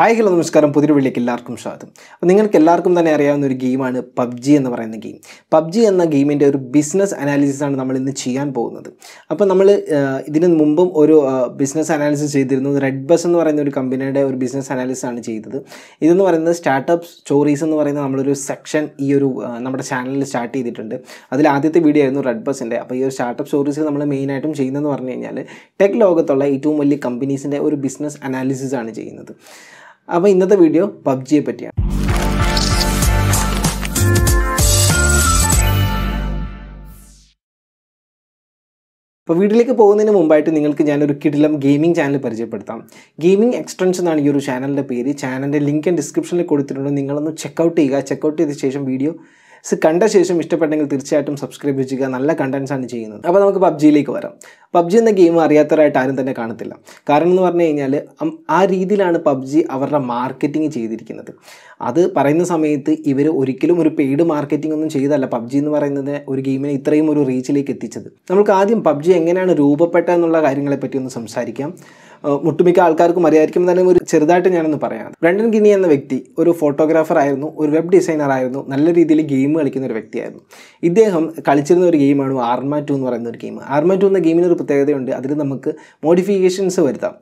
hi hello നമസ്കാരം പുതിയൊരു വിളിക്ക് എല്ലാവർക്കും സ്വാഗതം അപ്പോൾ നിങ്ങൾക്ക് എല്ലാവർക്കും തന്നെ അറിയാവുന്ന ഒരു ഗെയിമാണ് പബ്ജി എന്ന് പറയുന്ന ഗെയിം പബ്ജി എന്ന ഗെയിമിൻ്റെ ഒരു ബിസിനസ് അനാലിസിസ് ആണ് നമ്മൾ ഇന്ന് ചെയ്യാൻ പോകുന്നത് അപ്പോൾ നമ്മൾ ഇതിന് മുമ്പും ഒരു ബിസിനസ് അനാലിസിസ് ചെയ്തിരുന്നു റെഡ് ബസ് എന്ന് പറയുന്ന ഒരു കമ്പനിയുടെ ഒരു ബിസിനസ് അനാലിസിസ് ആണ് ചെയ്തത് ഇതെന്ന് പറയുന്നത് സ്റ്റാർട്ടപ്പ് സ്റ്റോറീസ് എന്ന് പറയുന്ന നമ്മളൊരു സെക്ഷൻ ഈ ഒരു നമ്മുടെ ചാനലിൽ സ്റ്റാർട്ട് ചെയ്തിട്ടുണ്ട് അതിൽ ആദ്യത്തെ വീഡിയോ ആയിരുന്നു റെഡ് ബസ്സിൻ്റെ അപ്പോൾ ഈ ഒരു സ്റ്റാർട്ടപ്പ് സ്റ്റോറീസ് നമ്മൾ മെയിനായിട്ടും ചെയ്യുന്നതെന്ന് പറഞ്ഞു കഴിഞ്ഞാൽ ടെക് ലോകത്തുള്ള ഏറ്റവും വലിയ കമ്പനീസിൻ്റെ ഒരു ബിസിനസ് അനാലിസിസ് ആണ് ചെയ്യുന്നത് അപ്പോൾ ഇന്നത്തെ വീഡിയോ പബ്ജിയെ പറ്റിയാണ് അപ്പോൾ വീട്ടിലേക്ക് പോകുന്നതിന് മുമ്പായിട്ട് നിങ്ങൾക്ക് ഞാനൊരു കിടിലം ഗെയിമിംഗ് ചാനൽ പരിചയപ്പെടുത്താം ഗെയിമിംഗ് എക്സ്റ്റൻഷൻ എന്നാണ് ഈ ഒരു ചാനലിൻ്റെ പേര് ചാനലിൻ്റെ ലിങ്ക് ഡിസ്ക്രിപ്ഷനിൽ കൊടുത്തിട്ടുണ്ട് നിങ്ങളൊന്ന് ചെക്ക്ഔട്ട് ചെയ്യുക ചെക്ക്ഔട്ട് ചെയ്ത ശേഷം വീഡിയോ ഇത് കണ്ട ശേഷം ഇഷ്ടപ്പെട്ടെങ്കിൽ തീർച്ചയായിട്ടും സബ്സ്ക്രൈബ് ചെയ്യുക നല്ല കണ്ടൻസാണ് ചെയ്യുന്നത് അപ്പോൾ നമുക്ക് പബ്ജിയിലേക്ക് വരാം പബ്ജി എന്ന ഗെയിം അറിയാത്തവരായിട്ട് ആരും തന്നെ കാണത്തില്ല കാരണം എന്ന് പറഞ്ഞു കഴിഞ്ഞാൽ ആ രീതിയിലാണ് പബ്ജി അവരുടെ മാർക്കറ്റിംഗ് ചെയ്തിരിക്കുന്നത് അത് പറയുന്ന സമയത്ത് ഇവർ ഒരിക്കലും ഒരു പെയ്ഡ് മാർക്കറ്റിംഗ് ഒന്നും ചെയ്തല്ല പബ്ജി എന്ന് പറയുന്നത് ഒരു ഗെയിമിനെ ഇത്രയും ഒരു റീച്ചിലേക്ക് എത്തിച്ചത് നമുക്ക് ആദ്യം പബ്ജി എങ്ങനെയാണ് രൂപപ്പെട്ട എന്നുള്ള കാര്യങ്ങളെപ്പറ്റി ഒന്ന് സംസാരിക്കാം ഒട്ടുമിക്ക ആൾക്കാർക്കും അറിയായിരിക്കും എന്നാലും ഒരു ചെറുതായിട്ട് ഞാനൊന്ന് പറയാം ബ്രണ്ടൻ ഗിനി എന്ന വ്യക്തി ഒരു ഫോട്ടോഗ്രാഫർ ആയിരുന്നു ഒരു വെബ് ഡിസൈനർ ആയിരുന്നു നല്ല രീതിയിൽ ഗെയിം കളിക്കുന്ന ഒരു വ്യക്തിയായിരുന്നു ഇദ്ദേഹം കളിച്ചിരുന്ന ഒരു ഗെയിമാണ് ആർമാ ടു എന്ന് പറയുന്ന ഒരു ഗെയിം ആർമാ ടു എന്ന ഗെയിമിന് ഒരു പ്രത്യേകതയുണ്ട് അതിൽ നമുക്ക് മോഡിഫിക്കേഷൻസ് വരുത്താം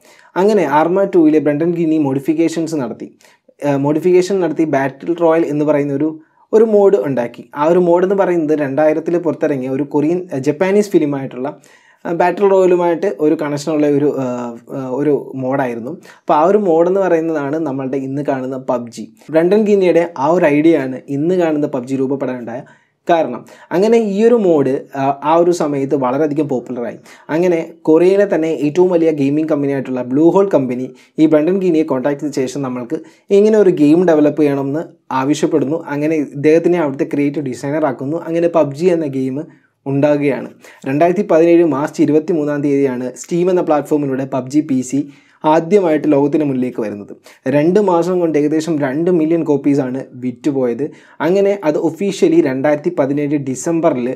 അങ്ങനെ ആർമാ ടൂവിലെ ബ്രണ്ടൻ ഗിനി മോഡിഫിക്കേഷൻസ് നടത്തി മോഡിഫിക്കേഷൻ നടത്തി ബാറ്റിൽ റോയൽ എന്ന് പറയുന്ന ഒരു ഒരു മോഡ് ഉണ്ടാക്കി ആ ഒരു മോഡ് എന്ന് പറയുന്നത് രണ്ടായിരത്തിൽ പുറത്തിറങ്ങിയ ഒരു കൊറിയൻ ജപ്പാനീസ് ഫിലിമായിട്ടുള്ള ബാറ്റിൽ റോയലുമായിട്ട് ഒരു കണക്ഷനുള്ള ഒരു ഒരു മോഡായിരുന്നു അപ്പോൾ ആ ഒരു മോഡ് എന്ന് പറയുന്നതാണ് നമ്മളുടെ ഇന്ന് കാണുന്ന പബ്ജി ബ്രണ്ടൻ ഗിന്നിയുടെ ആ ഒരു ഐഡിയ ആണ് ഇന്ന് കാണുന്ന പബ്ജി രൂപപ്പെടാനുണ്ടായ കാരണം അങ്ങനെ ഈ ഒരു മോഡ് ആ ഒരു സമയത്ത് വളരെയധികം പോപ്പുലറായി അങ്ങനെ കൊറിയയിലെ തന്നെ ഏറ്റവും വലിയ ഗെയിമിംഗ് കമ്പനിയായിട്ടുള്ള ബ്ലൂ ഹോൾ കമ്പനി ഈ ബ്രണ്ടൻ ഗിനിയെ കോൺടാക്ട് ചെയ്ത ശേഷം നമ്മൾക്ക് ഇങ്ങനെ ഒരു ഗെയിം ഡെവലപ്പ് ചെയ്യണമെന്ന് ആവശ്യപ്പെടുന്നു അങ്ങനെ ഇദ്ദേഹത്തിനെ അവിടുത്തെ ക്രിയേറ്റീവ് ഡിസൈനർ ആക്കുന്നു അങ്ങനെ പബ്ജി എന്ന ഗെയിം ഉണ്ടാകുകയാണ് രണ്ടായിരത്തി പതിനേഴ് മാർച്ച് ഇരുപത്തി മൂന്നാം തീയതിയാണ് സ്റ്റീം എന്ന പ്ലാറ്റ്ഫോമിലൂടെ പബ്ജി പി സി ആദ്യമായിട്ട് ലോകത്തിന് മുന്നിലേക്ക് വരുന്നത് രണ്ട് മാസം കൊണ്ട് ഏകദേശം രണ്ട് മില്യൺ കോപ്പീസാണ് വിറ്റുപോയത് അങ്ങനെ അത് ഒഫീഷ്യലി രണ്ടായിരത്തി പതിനേഴ് ഡിസംബറിൽ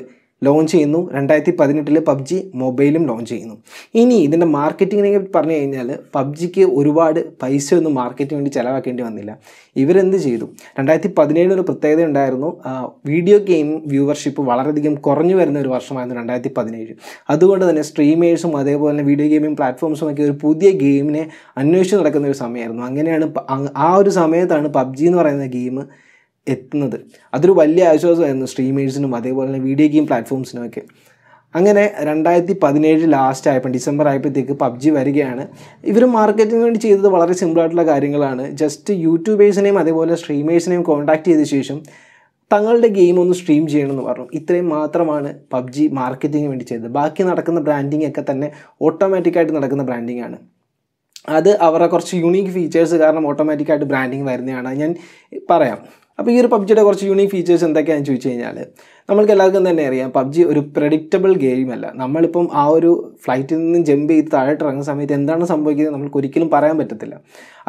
ലോഞ്ച് ചെയ്യുന്നു രണ്ടായിരത്തി പതിനെട്ടിൽ പബ്ജി മൊബൈലും ലോഞ്ച് ചെയ്യുന്നു ഇനി ഇതിൻ്റെ മാർക്കറ്റിങ്ങിനെ പറഞ്ഞു കഴിഞ്ഞാൽ പബ്ജിക്ക് ഒരുപാട് പൈസ ഒന്നും മാർക്കറ്റിന് വേണ്ടി ചിലവാക്കേണ്ടി വന്നില്ല ഇവരെന്ത് ചെയ്തു രണ്ടായിരത്തി പതിനേഴിന് ഒരു പ്രത്യേകത ഉണ്ടായിരുന്നു വീഡിയോ ഗെയിം വ്യൂവർഷിപ്പ് വളരെയധികം കുറഞ്ഞു വരുന്ന ഒരു വർഷമായിരുന്നു രണ്ടായിരത്തി പതിനേഴ് അതുകൊണ്ട് തന്നെ സ്ട്രീമേഴ്സും അതേപോലെ തന്നെ വീഡിയോ ഗെയിമിംഗ് പ്ലാറ്റ്ഫോംസും ഒക്കെ ഒരു പുതിയ ഗെയിമിനെ അന്വേഷിച്ച് നടക്കുന്ന ഒരു സമയമായിരുന്നു അങ്ങനെയാണ് ആ ഒരു സമയത്താണ് പബ്ജി എന്ന് പറയുന്ന ഗെയിം എത്തുന്നത് അതൊരു വലിയ ആശ്വാസമായിരുന്നു സ്ട്രീമേഴ്സിനും അതേപോലെ തന്നെ വീഡിയോ ഗെയിം പ്ലാറ്റ്ഫോംസിനും ഒക്കെ അങ്ങനെ രണ്ടായിരത്തി പതിനേഴ് ലാസ്റ്റ് ആയപ്പോൾ ഡിസംബർ ആയപ്പോഴത്തേക്ക് പബ്ജി വരികയാണ് ഇവർ മാർക്കറ്റിന് വേണ്ടി ചെയ്തത് വളരെ സിമ്പിളായിട്ടുള്ള കാര്യങ്ങളാണ് ജസ്റ്റ് യൂട്യൂബേഴ്സിനെയും അതേപോലെ സ്ട്രീമേഴ്സിനെയും കോൺടാക്ട് ചെയ്ത ശേഷം തങ്ങളുടെ ഗെയിം ഒന്ന് സ്ട്രീം ചെയ്യണമെന്ന് പറഞ്ഞു ഇത്രയും മാത്രമാണ് പബ്ജി മാർക്കറ്റിങ്ങിന് വേണ്ടി ചെയ്തത് ബാക്കി നടക്കുന്ന ബ്രാൻഡിങ് ഒക്കെ തന്നെ ഓട്ടോമാറ്റിക്കായിട്ട് നടക്കുന്ന ബ്രാൻഡിങ് ആണ് അത് അവരുടെ കുറച്ച് യുണീക്ക് ഫീച്ചേഴ്സ് കാരണം ഓട്ടോമാറ്റിക്കായിട്ട് ബ്രാൻഡിങ് വരുന്നതാണ് ഞാൻ പറയാം അപ്പോൾ ഈ ഒരു പബ്ജിയുടെ കുറച്ച് യൂണിക് ഫീച്ചേഴ്സ് എന്തൊക്കെയാണെന്ന് ചോദിച്ചു കഴിഞ്ഞാൽ നമ്മൾക്ക് എല്ലാവർക്കും തന്നെ അറിയാം പബ്ജി ഒരു പ്രഡിക്റ്റബിൾ ഗെയിമല്ല നമ്മളിപ്പം ആ ഒരു ഫ്ലൈറ്റിൽ നിന്ന് ജമ്പ് ചെയ്ത് താഴോട്ട് ഇറങ്ങുന്ന സമയത്ത് എന്താണ് സംഭവിക്കുന്നത് നമുക്ക് ഒരിക്കലും പറയാൻ പറ്റത്തില്ല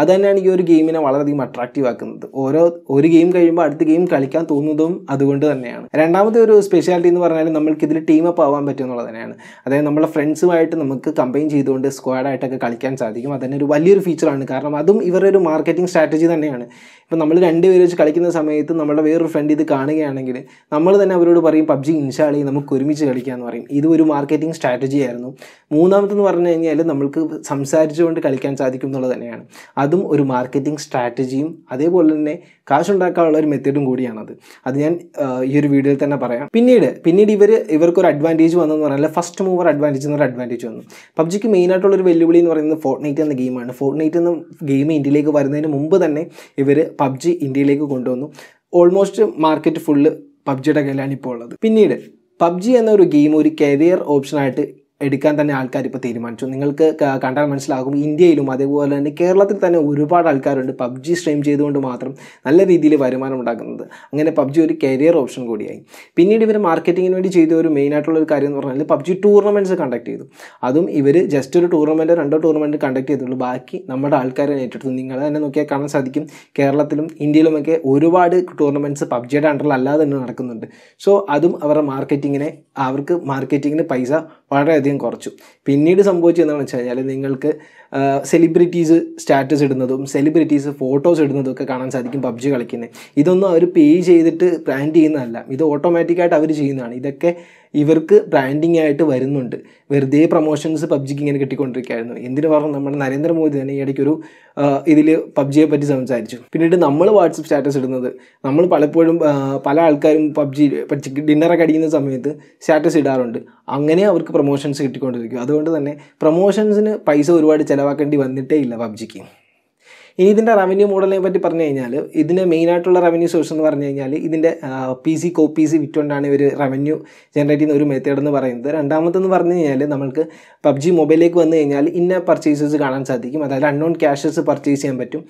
അത് തന്നെയാണ് ഈ ഒരു ഗെയിമിനെ വളരെയധികം അട്രാക്റ്റീവ് ആക്കുന്നത് ഓരോ ഒരു ഗെയിം കഴിയുമ്പോൾ അടുത്ത ഗെയിം കളിക്കാൻ തോന്നുന്നതും അതുകൊണ്ട് തന്നെയാണ് രണ്ടാമത്തെ ഒരു സ്പെഷ്യാലിറ്റി എന്ന് പറഞ്ഞാൽ നമ്മൾക്ക് ഇതിൽ അപ്പ് ആവാൻ പറ്റും എന്നുള്ളത് തന്നെയാണ് അതായത് നമ്മളെ ഫ്രണ്ട്സുമായിട്ട് നമുക്ക് കമ്പൈൻ ചെയ്തുകൊണ്ട് സ്ക്വാഡായിട്ടൊക്കെ കളിക്കാൻ സാധിക്കും അതന്നെ ഒരു വലിയൊരു ഫീച്ചറാണ് കാരണം അതും ഇവരുടെ ഒരു മാർക്കറ്റിംഗ് സ്ട്രാറ്റജി തന്നെയാണ് ഇപ്പം നമ്മൾ രണ്ടുപേർ വെച്ച് കളിക്കുന്ന സമയത്ത് നമ്മുടെ വേറൊരു ഫ്രണ്ട് ഇത് കാണുകയാണെങ്കിൽ നമ്മൾ തന്നെ അവരോട് പറയും പബ്ജി ഇൻസ്റ്റാൾ ചെയ്യും നമുക്ക് ഒരുമിച്ച് എന്ന് പറയും ഇത് ഒരു മാർക്കറ്റിംഗ് സ്ട്രാറ്റജി ആയിരുന്നു മൂന്നാമത്തെന്ന് പറഞ്ഞു കഴിഞ്ഞാൽ നമ്മൾക്ക് സംസാരിച്ചുകൊണ്ട് കളിക്കാൻ സാധിക്കും എന്നുള്ളത് തന്നെയാണ് അതും ഒരു മാർക്കറ്റിംഗ് സ്ട്രാറ്റജിയും അതേപോലെ തന്നെ കാശുണ്ടാക്കാനുള്ള ഒരു മെത്തേഡും കൂടിയാണത് അത് ഞാൻ ഈ ഒരു വീഡിയോയിൽ തന്നെ പറയാം പിന്നീട് പിന്നീട് ഇവർ ഇവർക്കൊരു അഡ്വാൻറ്റേജ് വന്നെന്ന് പറഞ്ഞാൽ ഫസ്റ്റ് മൂവർ അഡ്വാൻറ്റേജ് എന്നൊരു അഡ്വാൻറ്റേജ് വന്നു പബ്ജിക്ക് ആയിട്ടുള്ള ഒരു വെല്ലുവിളി എന്ന് പറയുന്നത് നൈറ്റ് എന്ന ഗെയിമാണ് നൈറ്റ് എന്ന ഗെയിം ഇന്ത്യയിലേക്ക് വരുന്നതിന് മുമ്പ് തന്നെ ഇവർ പബ്ജി ഇന്ത്യയിലേക്ക് കൊണ്ടുവന്നു ഓൾമോസ്റ്റ് മാർക്കറ്റ് ഫുള്ള് പബ്ജിയുടെ കയ്യിലാണ് ഇപ്പോൾ ഉള്ളത് പിന്നീട് പബ്ജി എന്നൊരു ഗെയിം ഒരു കരിയർ ഓപ്ഷനായിട്ട് എടുക്കാൻ തന്നെ ആൾക്കാർ ഇപ്പോൾ തീരുമാനിച്ചു നിങ്ങൾക്ക് കണ്ടാൽ മനസ്സിലാകും ഇന്ത്യയിലും അതേപോലെ തന്നെ കേരളത്തിൽ തന്നെ ഒരുപാട് ആൾക്കാരുണ്ട് പബ്ജി സ്ട്രീം ചെയ്തുകൊണ്ട് മാത്രം നല്ല രീതിയിൽ വരുമാനം ഉണ്ടാക്കുന്നത് അങ്ങനെ പബ്ജി ഒരു കരിയർ ഓപ്ഷൻ കൂടിയായി പിന്നീട് ഇവർ മാർക്കറ്റിങ്ങിന് വേണ്ടി ചെയ്ത ഒരു മെയിൻ ആയിട്ടുള്ള ഒരു കാര്യം എന്ന് പറഞ്ഞാൽ പബ്ജി ടൂർണമെൻറ്റ്സ് കണ്ടക്ട് ചെയ്തു അതും ഇവർ ജസ്റ്റ് ഒരു ടൂർണമെൻറ്റ് രണ്ടോ ടൂർണമെൻറ്റ് കണ്ടക്ട് ചെയ്തിട്ടുള്ളൂ ബാക്കി നമ്മുടെ ആൾക്കാരെ ഏറ്റെടുത്തു നിങ്ങൾ തന്നെ നോക്കിയാൽ കാണാൻ സാധിക്കും കേരളത്തിലും ഇന്ത്യയിലുമൊക്കെ ഒരുപാട് ടൂർണമെൻറ്റ്സ് പബ്ജിയുടെ അണ്ടറിൽ അല്ലാതെ തന്നെ നടക്കുന്നുണ്ട് സോ അതും അവരുടെ മാർക്കറ്റിങ്ങിനെ അവർക്ക് മാർക്കറ്റിങ്ങിന് പൈസ വളരെയധികം കുറച്ചു പിന്നീട് സംഭവിച്ചു എന്താണെന്ന് വെച്ച് കഴിഞ്ഞാൽ നിങ്ങൾക്ക് സെലിബ്രിറ്റീസ് സ്റ്റാറ്റസ് ഇടുന്നതും സെലിബ്രിറ്റീസ് ഫോട്ടോസ് ഇടുന്നതും ഒക്കെ കാണാൻ സാധിക്കും പബ്ജി കളിക്കുന്നത് ഇതൊന്നും അവർ പേ ചെയ്തിട്ട് പ്ലാൻ ചെയ്യുന്നതല്ല ഇത് ഓട്ടോമാറ്റിക്കായിട്ട് അവർ ചെയ്യുന്നതാണ് ഇതൊക്കെ ഇവർക്ക് ബ്രാൻഡിങ് ആയിട്ട് വരുന്നുണ്ട് വെറുതെ പ്രൊമോഷൻസ് പബ്ജിക്ക് ഇങ്ങനെ കിട്ടിക്കൊണ്ടിരിക്കുകയായിരുന്നു എന്തിനു പറഞ്ഞു നമ്മുടെ നരേന്ദ്രമോദി തന്നെ ഈ ഇടയ്ക്കൊരു ഇതിൽ പബ്ജിയെ പറ്റി സംസാരിച്ചു പിന്നീട് നമ്മൾ വാട്സപ്പ് സ്റ്റാറ്റസ് ഇടുന്നത് നമ്മൾ പലപ്പോഴും പല ആൾക്കാരും പബ്ജി ഡിന്നറൊക്കെ അടിക്കുന്ന സമയത്ത് സ്റ്റാറ്റസ് ഇടാറുണ്ട് അങ്ങനെ അവർക്ക് പ്രൊമോഷൻസ് കിട്ടിക്കൊണ്ടിരിക്കും അതുകൊണ്ട് തന്നെ പ്രൊമോഷൻസിന് പൈസ ഒരുപാട് ചിലവാക്കേണ്ടി വന്നിട്ടേ ഇല്ല പബ്ജിക്ക് ഇനി ഇതിൻ്റെ റവന്യൂ മോഡലിനെ പറ്റി പറഞ്ഞു കഴിഞ്ഞാൽ ഇതിന് മെയിനായിട്ടുള്ള റവന്യൂ സോഴ്സ് എന്ന് പറഞ്ഞു കഴിഞ്ഞാൽ ഇതിൻ്റെ പി സി കോപ്പീസ് വിറ്റുകൊണ്ടാണ് ഇവർ റവന്യൂ ജനറേറ്റ് ചെയ്യുന്ന ഒരു മെത്തേഡ് എന്ന് പറയുന്നത് രണ്ടാമത്തെന്ന് പറഞ്ഞു കഴിഞ്ഞാൽ നമുക്ക് പബ്ജി മൊബൈലിലേക്ക് വന്നു കഴിഞ്ഞാൽ ഇന്ന പർച്ചേസസ് കാണാൻ സാധിക്കും അതായത് അൺനോൺ ക്യാഷസ് പർച്ചേസ് ചെയ്യാൻ പറ്റും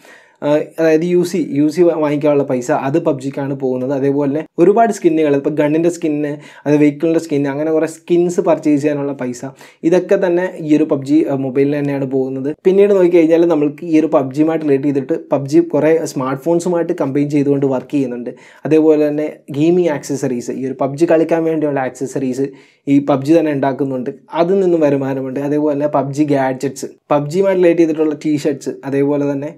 അതായത് യു സി യു സി വാങ്ങിക്കാനുള്ള പൈസ അത് പബ്ജിക്കാണ് പോകുന്നത് അതേപോലെ ഒരുപാട് സ്കിന്നുകൾ ഇപ്പോൾ ഗണ്ണിൻ്റെ സ്കിന്ന് അത് വെഹിക്കിളിൻ്റെ സ്കിന്ന് അങ്ങനെ കുറേ സ്കിൻസ് പർച്ചേസ് ചെയ്യാനുള്ള പൈസ ഇതൊക്കെ തന്നെ ഈ ഒരു പബ്ജി മൊബൈലിൽ തന്നെയാണ് പോകുന്നത് പിന്നീട് നോക്കിക്കഴിഞ്ഞാൽ നമ്മൾക്ക് ഈ ഒരു പബ്ജിയുമായിട്ട് റിലേറ്റ് ചെയ്തിട്ട് പബ്ജി കുറേ സ്മാർട്ട് ഫോൺസുമായിട്ട് കമ്പയിൻ ചെയ്തുകൊണ്ട് വർക്ക് ചെയ്യുന്നുണ്ട് അതേപോലെ തന്നെ ഗെയിമിംഗ് ആക്സസറീസ് ഈ ഒരു പബ്ജി കളിക്കാൻ വേണ്ടിയുള്ള ആക്സസറീസ് ഈ പബ്ജി തന്നെ ഉണ്ടാക്കുന്നുണ്ട് അതിൽ നിന്നും വരുമാനമുണ്ട് അതേപോലെ തന്നെ പബ്ജി ഗാഡ്ജറ്റ്സ് പബ്ജിയുമായിട്ട് റിലേറ്റ് ചെയ്തിട്ടുള്ള ടീഷർട്ട്സ് അതേപോലെ തന്നെ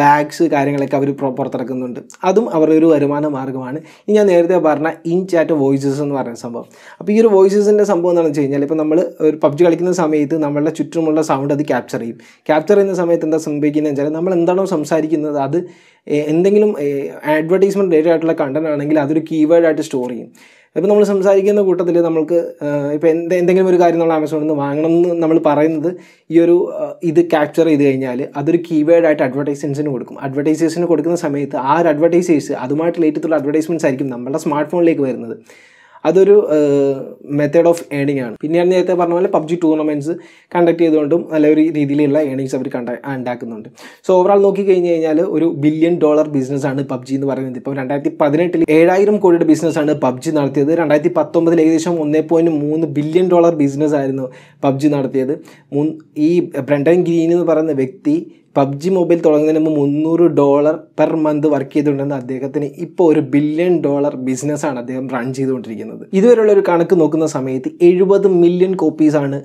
ബാഗ്സ് കാര്യങ്ങളൊക്കെ അവർ പുറത്തിറക്കുന്നുണ്ട് അതും അവരുടെ ഒരു വരുമാന മാർഗ്ഗമാണ് ഈ ഞാൻ നേരത്തെ പറഞ്ഞ ഇൻ ചാറ്റ് വോയിസസ് എന്ന് പറയുന്ന സംഭവം അപ്പോൾ ഈ ഒരു വോയിസസിൻ്റെ സംഭവം എന്താണെന്ന് വെച്ച് കഴിഞ്ഞാൽ ഇപ്പോൾ നമ്മൾ ഒരു പബ്ജി കളിക്കുന്ന സമയത്ത് നമ്മളുടെ ചുറ്റുമുള്ള സൗണ്ട് അത് ക്യാപ്ചർ ചെയ്യും ക്യാപ്ചർ ചെയ്യുന്ന സമയത്ത് എന്താ സംഭവിക്കുന്നത് വെച്ചാൽ നമ്മൾ എന്താണോ സംസാരിക്കുന്നത് അത് എന്തെങ്കിലും അഡ്വർടൈസ്മെൻറ്റ് റിലേറ്റഡ് ആയിട്ടുള്ള കണ്ടൻറ് ആണെങ്കിൽ അതൊരു കീവേഡായിട്ട് സ്റ്റോർ ചെയ്യും ഇപ്പോൾ നമ്മൾ സംസാരിക്കുന്ന കൂട്ടത്തിൽ നമ്മൾക്ക് ഇപ്പോൾ എന്ത് എന്തെങ്കിലും ഒരു കാര്യം നമ്മൾ ആമസോണിൽ നിന്ന് വാങ്ങണം എന്ന് നമ്മൾ പറയുന്നത് ഈ ഒരു ഇത് ക്യാപ്ചർ ചെയ്ത് കഴിഞ്ഞാൽ അതൊരു ആയിട്ട് അഡ്വർടൈസ്മെൻസിന് കൊടുക്കും അഡ്വർടൈസേഴ്സിന് കൊടുക്കുന്ന സമയത്ത് ആ ഒരു അഡ്വർടൈസേഴ്സ് അതുമായിട്ട് റിലേറ്റഡ് അഡ്വർടൈസ്മെൻറ്റ്സ് ആയിരിക്കും നമ്മുടെ സ്മാർട്ട് ഫോണിലേക്ക് വരുന്നത് അതൊരു മെത്തേഡ് ഓഫ് ഏണിംഗ് ആണ് പിന്നെ ഞാൻ നേരത്തെ പറഞ്ഞ പോലെ പബ്ജി ടൂർണമെൻറ്റ്സ് കണ്ടക്ട് ചെയ്തുകൊണ്ടും നല്ലൊരു രീതിയിലുള്ള ഏണിങ്സ് അവർ കണ്ട ഉണ്ടാക്കുന്നുണ്ട് സോ ഓവറോൾ നോക്കി കഴിഞ്ഞ് കഴിഞ്ഞാൽ ഒരു ബില്യൺ ഡോളർ ബിസിനസ് ആണ് പബ്ജി എന്ന് പറയുന്നത് ഇപ്പോൾ രണ്ടായിരത്തി പതിനെട്ടിൽ ഏഴായിരം കോടിയുടെ ബിസിനസ്സാണ് പബ്ജി നടത്തിയത് രണ്ടായിരത്തി പത്തൊമ്പതിൽ ഏകദേശം ഒന്നേ പോയിൻറ്റ് മൂന്ന് ബില്യൺ ഡോളർ ബിസിനസ് ആയിരുന്നു പബ്ജി നടത്തിയത് ഈ ബ്രണ്ടൻ ഗ്രീൻ എന്ന് പറയുന്ന വ്യക്തി പബ്ജി മൊബൈൽ തുടങ്ങുന്നതിന് മുമ്പ് മുന്നൂറ് ഡോളർ പെർ മന്ത് വർക്ക് ചെയ്തുകൊണ്ടിരുന്ന അദ്ദേഹത്തിന് ഇപ്പോൾ ഒരു ബില്യൺ ഡോളർ ബിസിനസ്സാണ് അദ്ദേഹം റൺ ചെയ്തുകൊണ്ടിരിക്കുന്നത് ഇതുവരെയുള്ള ഒരു കണക്ക് നോക്കുന്ന സമയത്ത് എഴുപത് മില്യൺ കോപ്പീസാണ്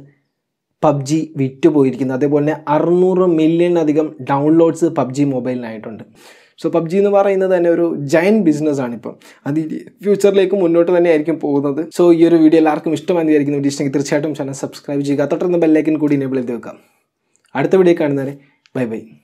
പബ്ജി വിറ്റുപോയിരിക്കുന്നത് അതേപോലെ തന്നെ അറുന്നൂറ് മില്യൺ അധികം ഡൗൺലോഡ്സ് പബ്ജി മൊബൈലിനായിട്ടുണ്ട് സോ പബ്ജി എന്ന് പറയുന്നത് തന്നെ ഒരു ജയൻ ബിസിനസ് ആണ് ഇപ്പം അത് ഫ്യൂച്ചറിലേക്ക് മുന്നോട്ട് തന്നെ ആയിരിക്കും പോകുന്നത് സോ ഈ ഒരു വീഡിയോ എല്ലാവർക്കും ഇഷ്ടമായി വിചാരിക്കുന്നു വീഡിയോ തീർച്ചയായിട്ടും ചാനൽ സബ്സ്ക്രൈബ് ചെയ്യുക തൊട്ടടുത്ത ബെല്ലൈക്കൻ കൂടി എനേബിൾ ചെയ്ത് വെക്കാം അടുത്ത വീഡിയോ കാണുന്നവരെ 拜拜。